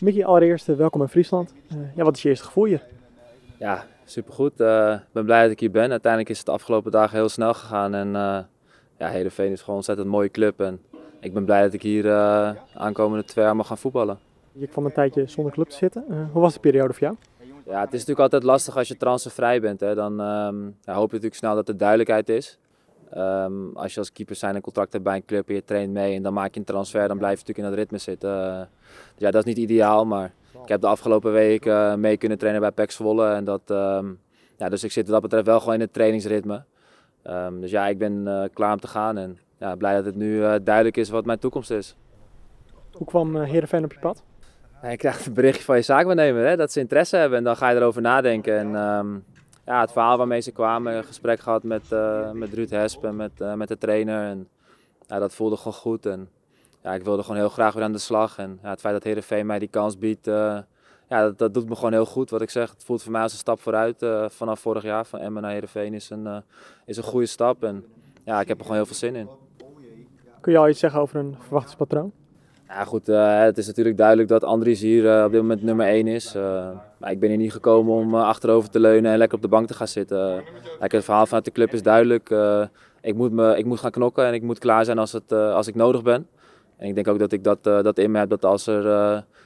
Mickey, allereerst eh, welkom in Friesland. Eh, ja, wat is je eerste gevoel hier? Ja, supergoed. Eh, ik ben blij dat ik hier ben. Uiteindelijk is het de afgelopen dagen heel snel gegaan. En uh, ja, Heerenveen is gewoon een ontzettend mooie club. En ik ben blij dat ik hier aankomende twee jaar mag gaan voetballen. Je kwam een tijdje zonder club te zitten. hoe was de periode voor jou? Ja, het is natuurlijk altijd lastig als je transfervrij bent. Hè. Dan ehm, ja, hoop je natuurlijk snel dat er duidelijkheid is. Ehm, als je als keeper zijn een contract hebt bij een club en je traint mee en dan maak je een transfer, dan blijf je natuurlijk in dat ritme zitten. Eh, dus ja, dat is niet ideaal, maar ik heb de afgelopen week eh, mee kunnen trainen bij PEC Zwolle. En dat, ehm, ja, dus ik zit wat dat betreft wel gewoon in het trainingsritme. Ehm, dus ja, ik ben eh, klaar om te gaan en ja, blij dat het nu duidelijk is wat mijn toekomst is. Hoe kwam uh, Heerenveen op je pad? Je krijgt een berichtje van je zaakwaarnemer hè, dat ze interesse hebben en dan ga je erover nadenken. En, ja, het verhaal waarmee ze kwamen. Een gesprek gehad met, eh, met Ruud Hesp en met, eh, met de trainer. En, ja, dat voelde gewoon goed. En, ja, ik wilde gewoon heel graag weer aan de slag. En ja, het feit dat Herenveen mij die kans biedt, eh, ja, dat, doet me gewoon heel goed. Wat ik zeg, het voelt voor mij als een stap vooruit vanaf vorig jaar. Van Emmen naar Herenveen is een, is een goede stap. En ja, ik heb er gewoon heel veel zin in. Kun je al iets zeggen over een verwachtingspatroon? Ja, goed, eh, het is natuurlijk duidelijk dat Andries hier eh, op dit moment nummer 1 is. Eh, maar ik ben hier niet gekomen om achterover te leunen en lekker op de bank te gaan zitten. het verhaal vanuit de club is duidelijk. ik, moet me, ik moet gaan knokken en ik moet klaar zijn als, het, als ik nodig ben. En ik denk ook dat ik dat, dat in me heb, dat als er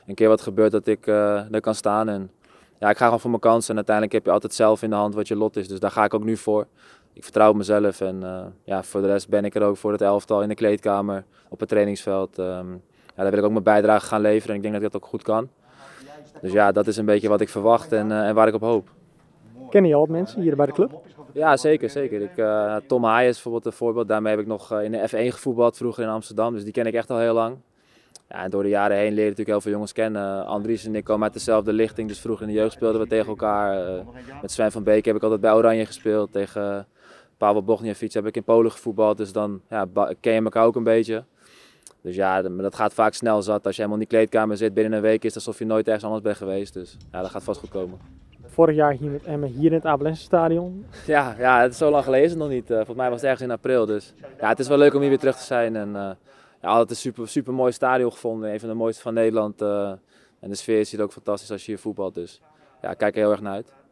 een keer wat gebeurt, dat ik er kan staan. En, ja, ik ga gewoon voor mijn kans en uiteindelijk heb je altijd zelf in de hand wat je lot is. Dus daar ga ik ook nu voor. Ik vertrouw op mezelf en ja, voor de rest ben ik er ook voor het elftal in de kleedkamer, op het trainingsveld. Ehm, ja, daar wil ik ook mijn bijdrage gaan leveren en ik denk dat ik dat ook goed kan. Dus ja, dat is een beetje wat ik verwacht en, eh, en waar ik op hoop. Kennen je al wat mensen hier bij de club? Ja, zeker. zeker. Ik, eh, Tom Haaien is bijvoorbeeld een voorbeeld. Daarmee heb ik nog eh, in de F1 gevoetbald vroeger in Amsterdam. Dus die ken ik echt al heel lang. Ja, en door de jaren heen leer ik natuurlijk heel veel jongens kennen. Andries en ik komen uit dezelfde lichting. Dus vroeger in de jeugd speelden we tegen elkaar. met Sven van Beek heb ik altijd bij Oranje gespeeld. Tegen Pavel Bochniewicz heb ik in Polen gevoetbald. Dus dan ja, ken je elkaar ook een beetje. Dus ja, dat gaat vaak snel zat. Als je helemaal in die kleedkamer zit, binnen een week is het alsof je nooit ergens anders bent geweest. Dus ja, dat gaat vast goed komen. Vorig jaar hier met Emmen, hier in het Abelense-stadion. Ja, ja, het is zo lang geleden nog niet. Uh, volgens mij was het ergens in april. Dus ja, het is wel leuk om hier weer terug te zijn. En eh, ja, altijd een super, super mooi stadion gevonden. Een van de mooiste van Nederland. Eh, en de sfeer is hier ook fantastisch als je hier voetbalt. Dus ja, ik kijk er heel erg naar uit.